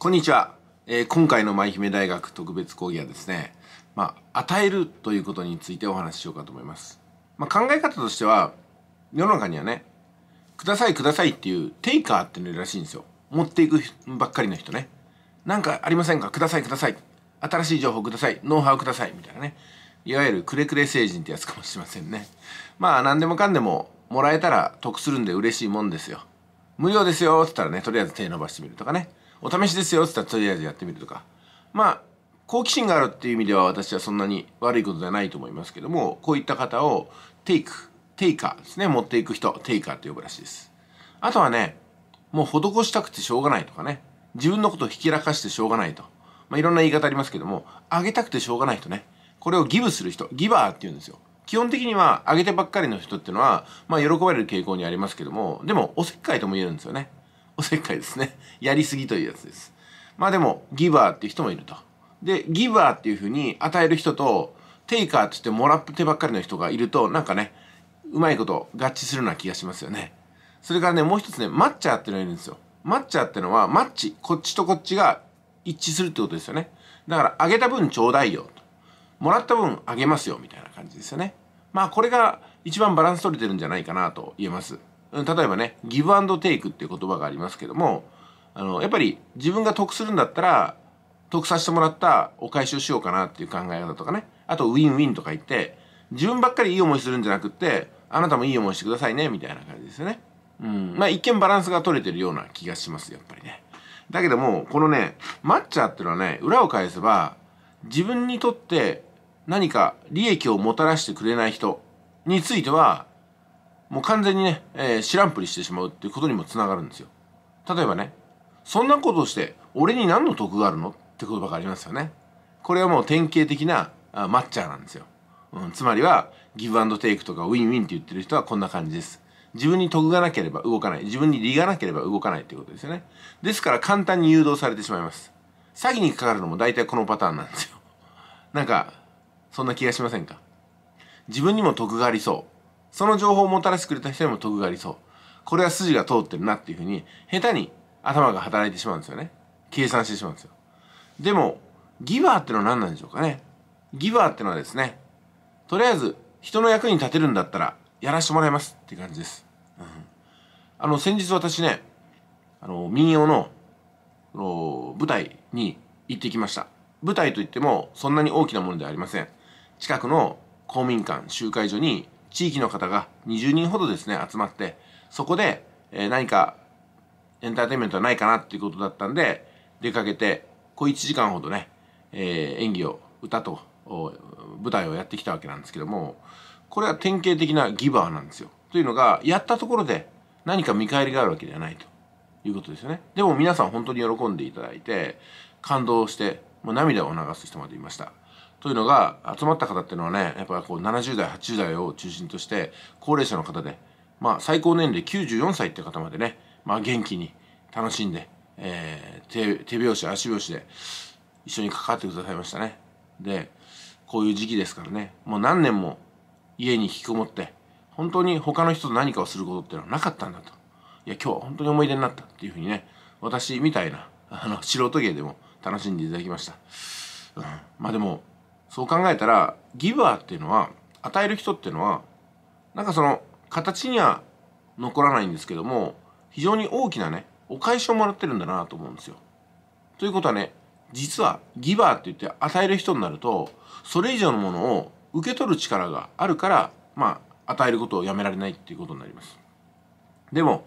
こんにちは、えー、今回の舞姫大学特別講義はですね、まあ、与えるということについてお話ししようかと思います。まあ、考え方としては、世の中にはね、くださいくださいっていうテイカーっていうのらしいんですよ。持っていくばっかりの人ね。なんかありませんかくださいください。新しい情報ください。ノウハウください。みたいなね。いわゆるくれくれ成人ってやつかもしれませんね。まあ、何でもかんでももらえたら得するんで嬉しいもんですよ。無料ですよって言ったらね、とりあえず手伸ばしてみるとかね。お試しですよって言ったらとりあえずやってみるとかまあ好奇心があるっていう意味では私はそんなに悪いことではないと思いますけどもこういった方をテイクテイカーですね持っていく人テイカーって呼ぶらしいですあとはねもう施したくてしょうがないとかね自分のことをひきらかしてしょうがないと、まあ、いろんな言い方ありますけどもあげたくてしょうがない人ねこれをギブする人ギバーって言うんですよ基本的にはあげてばっかりの人っていうのは、まあ、喜ばれる傾向にありますけどもでもおせっかいとも言えるんですよねおせっかいですね。やりすぎというやつです。まあでも、ギバーっていう人もいると。で、ギバーっていうふうに与える人と、テイカーって言ってもらってばっかりの人がいると、なんかね、うまいこと合致するような気がしますよね。それからね、もう一つね、マッチャーっていうのがいるんですよ。マッチャーってのは、マッチ、こっちとこっちが一致するってことですよね。だから、あげた分ちょうだいよ。もらった分あげますよ、みたいな感じですよね。まあ、これが一番バランス取れてるんじゃないかなと言えます。例えばねギブアンドテイクっていう言葉がありますけどもあのやっぱり自分が得するんだったら得させてもらったお返しをしようかなっていう考え方とかねあとウィンウィンとか言って自分ばっかりいい思いするんじゃなくってあなたもいい思いしてくださいねみたいな感じですよね。うん、まあ一見バランスが取れてるような気がしますやっぱりね。だけどもこのねマッチャーっていうのはね裏を返せば自分にとって何か利益をもたらしてくれない人についてはもう完全にね、えー、知らんぷりしてしまうっていうことにもつながるんですよ。例えばね、そんなことをして俺に何の得があるのって言葉がありますよね。これはもう典型的なあマッチャーなんですよ。うん、つまりはギブアンドテイクとかウィンウィンって言ってる人はこんな感じです。自分に得がなければ動かない。自分に利がなければ動かないということですよね。ですから簡単に誘導されてしまいます。詐欺にかかるのも大体このパターンなんですよ。なんか、そんな気がしませんか自分にも得がありそう。その情報をもたらしてくれた人にも得がありそう。これは筋が通ってるなっていうふうに、下手に頭が働いてしまうんですよね。計算してしまうんですよ。でも、ギバーってのは何なんでしょうかね。ギバーってのはですね、とりあえず、人の役に立てるんだったら、やらしてもらいますって感じです。うん、あの、先日私ね、あの、民謡の、の舞台に行ってきました。舞台といっても、そんなに大きなものではありません。近くの公民館、集会所に、地域の方が20人ほどですね、集まって、そこで、え何かエンターテインメントはないかなっていうことだったんで、出かけて、小1時間ほどね、え演技を、歌と舞台をやってきたわけなんですけども、これは典型的なギバーなんですよ。というのが、やったところで何か見返りがあるわけではないということですよね。でも皆さん本当に喜んでいただいて、感動して、もう涙を流す人までいました。というのが集まった方っていうのはねやっぱこう70代80代を中心として高齢者の方で、まあ、最高年齢94歳って方までね、まあ、元気に楽しんで、えー、手手拍子足拍子で一緒に関わってくださいましたね。でこういう時期ですからねもう何年も家に引きこもって本当に他の人と何かをすることっていうのはなかったんだといや今日は本当に思い出になったっていうふうにね私みたいなあの素人芸でも楽しんでいただきました、うん、まあでもそう考えたらギバーっていうのは与える人っていうのはなんかその形には残らないんですけども非常に大きなねお返しをもらってるんだなと思うんですよ。ということはね実はギバーって言って与える人になるとそれ以上のものを受け取る力があるからまあ与えることをやめられないっていうことになります。でも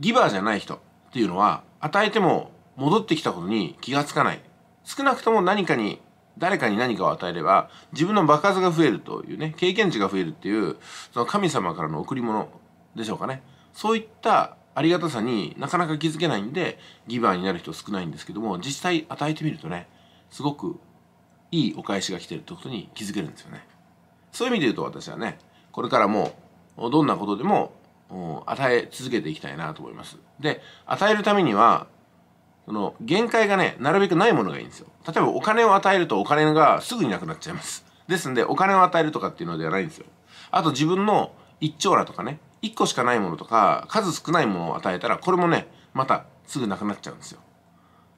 ギバーじゃない人っていうのは与えても戻ってきたことに気がつかない少なくとも何かに誰かに何かを与えれば自分の場数が増えるというね経験値が増えるっていうその神様からの贈り物でしょうかねそういったありがたさになかなか気づけないんでギバーになる人少ないんですけども実際与えてみるとねすごくいいお返しが来てるってことに気づけるんですよねそういう意味で言うと私はねこれからもどんなことでも与え続けていきたいなと思いますで与えるためにはその限界がねなるべくないものがいいんですよ例えばお金を与えるとお金がすぐになくなっちゃいますですんでお金を与えるとかっていうのではないんですよあと自分の一丁羅とかね1個しかないものとか数少ないものを与えたらこれもねまたすぐなくなっちゃうんですよ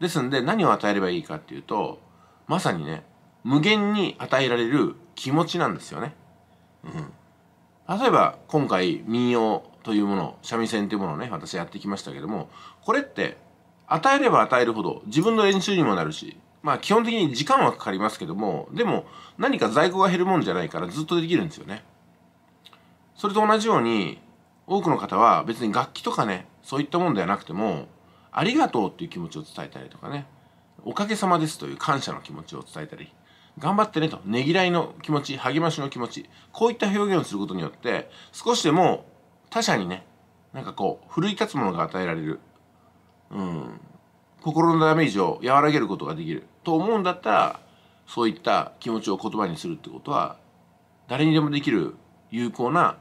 ですんで何を与えればいいかっていうとまさにね無限に与えられる気持ちなんですよね、うん、例えば今回民謡というもの三味線というものをね私やってきましたけどもこれって与えれば与えるほど自分の練習にもなるし、まあ基本的に時間はかかりますけども、でも何か在庫が減るもんじゃないからずっとできるんですよね。それと同じように、多くの方は別に楽器とかね、そういったもんではなくても、ありがとうっていう気持ちを伝えたりとかね、おかげさまですという感謝の気持ちを伝えたり、頑張ってねと、ねぎらいの気持ち、励ましの気持ち、こういった表現をすることによって、少しでも他者にね、なんかこう、奮い立つものが与えられる。うん、心のダメージを和らげることができると思うんだったらそういった気持ちを言葉にするってことは誰にでもできる有効な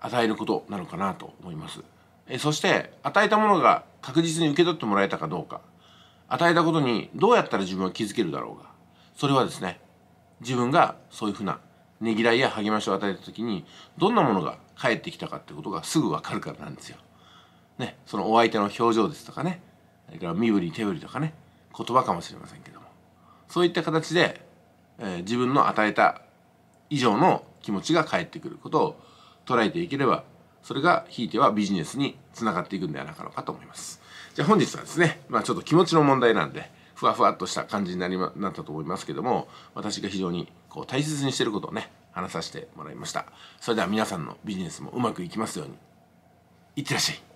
与えることなのかなと思います。えそして与えたものが確実に受け取ってもらえたかどうか与えたことにどうやったら自分は気づけるだろうがそれはですね自分がそういうふうなねぎらいや励ましを与えた時にどんなものが返ってきたかってことがすぐ分かるからなんですよ。ね、そのお相手の表情ですとかねそれから身振り手振りとかね言葉かもしれませんけどもそういった形で、えー、自分の与えた以上の気持ちが返ってくることを捉えていければそれがひいてはビジネスにつながっていくんではなかろうかと思いますじゃあ本日はですねまあちょっと気持ちの問題なんでふわふわっとした感じになりまなったと思いますけども私が非常にこう大切にしてることをね話させてもらいましたそれでは皆さんのビジネスもうまくいきますようにいってらっしゃい